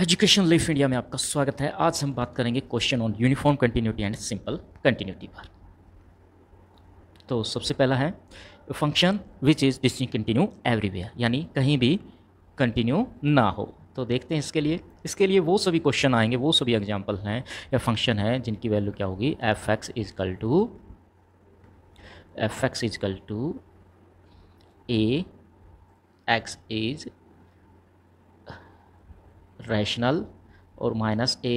education life India में आपका स्वागत है आज हम बात करेंगे question on uniform continuity and simple continuity पर तो सबसे पहला है function which is discontinuous everywhere यानी कहीं भी कंटिन्यू ना हो तो देखते हैं इसके लिए इसके लिए वो सभी क्वेश्चन आएंगे वो सभी एग्जाम्पल हैं या फंक्शन है जिनकी वैल्यू क्या होगी f x is equal to f x is equal to a x is rational और minus a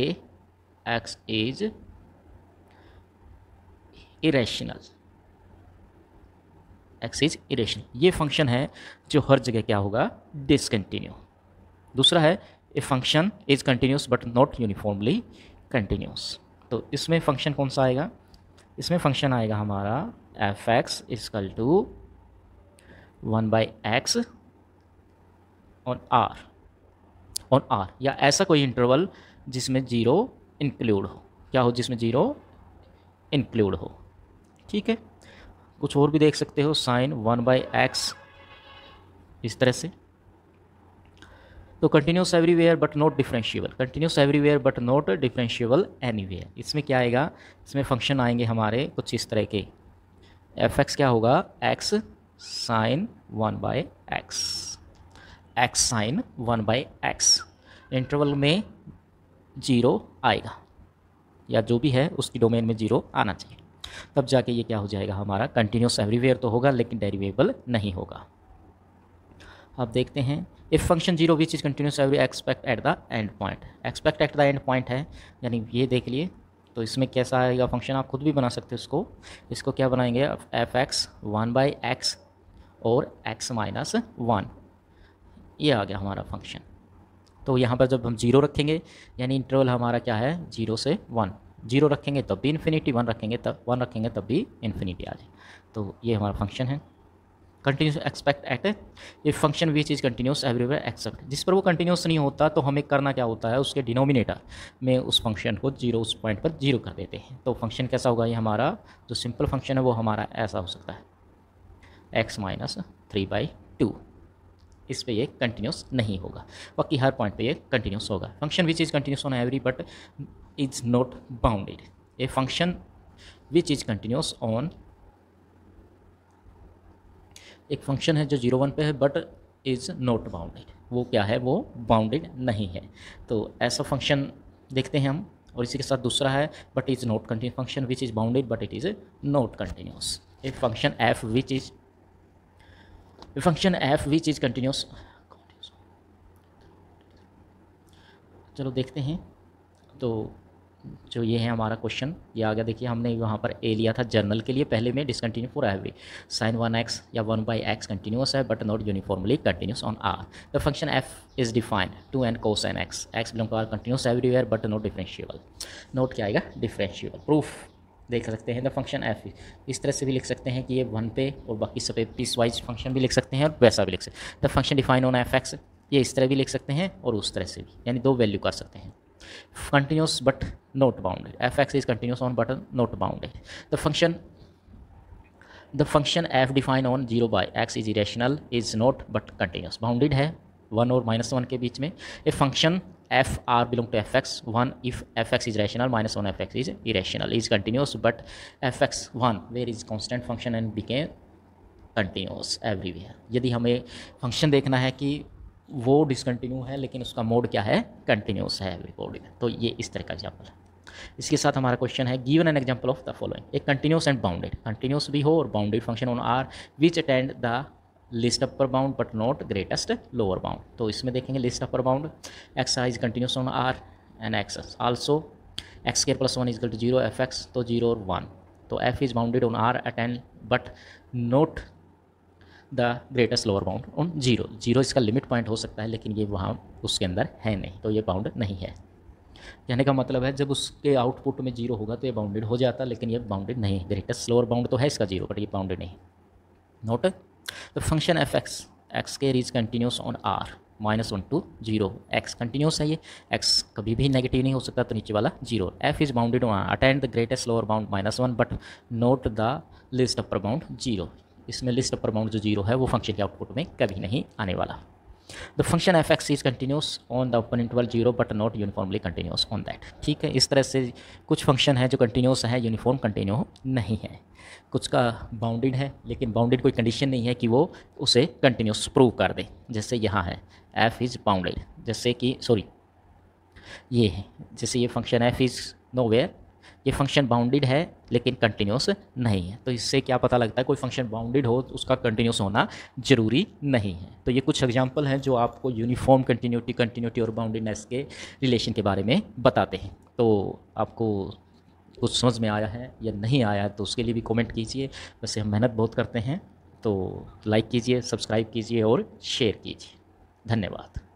x is irrational x is irrational ये फंक्शन है जो हर जगह क्या होगा डिसकन्टिन्यू दूसरा है a function is continuous but not uniformly continuous तो इसमें फंक्शन कौन सा आएगा इसमें फंक्शन आएगा हमारा f x is equal to one by x और आर ऑन आर या ऐसा कोई इंटरवल जिसमें जीरो इंक्लूड हो क्या हो जिसमें जीरो इंक्लूड हो ठीक है कुछ और भी देख सकते हो साइन वन बाई एक्स इस तरह से तो continuous everywhere but not differentiable continuous everywhere but not any anywhere इसमें क्या आएगा इसमें फंक्शन आएंगे हमारे कुछ इस तरह के एफ एक्स क्या होगा x sine one by x x sine one by x interval में जीरो आएगा या जो भी है उसकी डोमेन में जीरो आना चाहिए तब जाके ये क्या हो जाएगा हमारा कंटिन्यूस एवरीवेयर तो होगा लेकिन डेरिवेबल नहीं होगा अब देखते हैं if function zero which is continuous every except at the end point except at the end point है यानी ये देख लिए तो इसमें कैसा आएगा फंक्शन आप खुद भी बना सकते हो इसको इसको क्या बनाएंगे f x one by x और एक्स माइनस वन ये आ गया हमारा फंक्शन तो यहाँ पर जब हम जीरो रखेंगे यानी इंटरवल हमारा क्या है जीरो से वन जीरो रखेंगे तब भी इन्फिनिटी वन रखेंगे तब वन रखेंगे तब भी इन्फिनिटी आ जाए तो ये हमारा फंक्शन है कंटिन्यूस एक्सपेक्ट एट ये function which is continuous everywhere except जिस पर वो कंटिन्यूस नहीं होता तो हमें करना क्या होता है उसके डिनोमिनेटर में उस फंक्शन को जीरो उस पॉइंट पर जीरो कर देते हैं तो फंक्शन कैसा होगा ये हमारा जो सिंपल फंक्शन है वो हमारा ऐसा हो सकता है x minus three by two इस पर ये कंटिन्यूस नहीं होगा बाकी हर पॉइंट पे ये कंटिन्यूस होगा function which is continuous on every but is not bounded a function which is continuous on एक फंक्शन है जो जीरो वन पे है बट इज़ नॉट बाउंडेड वो क्या है वो बाउंडेड नहीं है तो ऐसा फंक्शन देखते हैं हम और इसी के साथ दूसरा है but is not continue function which is bounded but it is not continuous a function f which is function f which is continuous चलो देखते हैं तो जो ये है हमारा क्वेश्चन ये आ गया देखिए हमने वहाँ पर ए लिया था जर्नल के लिए पहले में discontinue for every sine one x या वन बाई एक्स कंटिन्यूस है but not uniformly continuous on R the function f is defined to and cos n x x belong to R continuous everywhere but not differentiable note क्या आएगा differentiable proof देख सकते हैं the function F इस तरह से भी लिख सकते हैं कि ये वन पे और बाकी सब पीस वाइज फंक्शन भी लिख सकते हैं और वैसा भी लिख सकते हैं the function define on f x ये इस तरह भी लिख सकते हैं और उस तरह से भी यानी दो वैल्यू कर सकते हैं continuous but not bounded f x is continuous on but not bounded the function the function f define on zero by x is irrational is not but continuous bounded है वन और minus one के बीच में a function f R belong to f x one if f x is rational minus one f x is irrational is continuous but f x one where is constant function and बिके continuous everywhere यदि हमें function देखना है कि वो discontinue है लेकिन उसका मोड क्या है कंटिन्यूस है एवरी बॉडी में तो ये इस तरह का एग्जाम्पल है इसके साथ हमारा क्वेश्चन है given an example of the following एक कंटिन्यूस एंड बाउंडेड कंटिन्यूस भी हो और bounded function on R which attend the least upper bound but not greatest lower bound तो इसमें देखेंगे least upper bound exercise continuous on R and x also x care plus one is equal to zero f x तो zero और one तो f is bounded on R at n but not the greatest lower bound on zero zero इसका limit point हो सकता है लेकिन ये वहाँ उसके अंदर है नहीं तो ये बाउंड नहीं है कहने का मतलब है जब उसके आउटपुट में जीरो होगा तो ये बाउंडेड हो जाता लेकिन ये बाउंडेड नहीं ग्रेटेस्ट लोअर बाउंड तो है इसका जीरो बट ये बाउंडेड नहीं नोट तो फंक्शन एफ एक्स एक्स के रीज continuous on R minus one to zero x continuous है ये एक्स कभी भी नेगेटिव नहीं हो सकता तो नीचे वाला zero f is bounded one attend the greatest lower bound minus one but not the least upper bound zero इसमें लिस्ट अपर बाउंड जो जीरो है वो फंक्शन के आउटपुट में कभी नहीं आने वाला the function f x is continuous on the open interval zero but not uniformly continuous on that ठीक है इस तरह से कुछ फंक्शन है जो कंटिन्यूस है यूनिफॉर्म कंटिन्यू नहीं है कुछ का बाउंडेड है लेकिन बाउंडेड कोई कंडीशन नहीं है कि वो उसे कंटिन्यूस प्रूव कर दे जैसे यहाँ है एफ इज़ बाउंडेड जैसे कि सॉरी ये है जैसे ये function f is nowhere ये फंक्शन बाउंडेड है लेकिन कंटिन्यूस नहीं है तो इससे क्या पता लगता है कोई फंक्शन बाउंडेड हो तो उसका कंटिन्यूस होना ज़रूरी नहीं है तो ये कुछ एग्जाम्पल हैं जो आपको यूनिफॉर्म कंटिन्यूटी कंटिन्यूटी और बाउंडेडनेस के रिलेशन के बारे में बताते हैं तो आपको कुछ समझ में आया है या नहीं आया है तो उसके लिए भी कॉमेंट कीजिए वैसे हम मेहनत बहुत करते हैं तो लाइक कीजिए सब्सक्राइब कीजिए और शेयर कीजिए धन्यवाद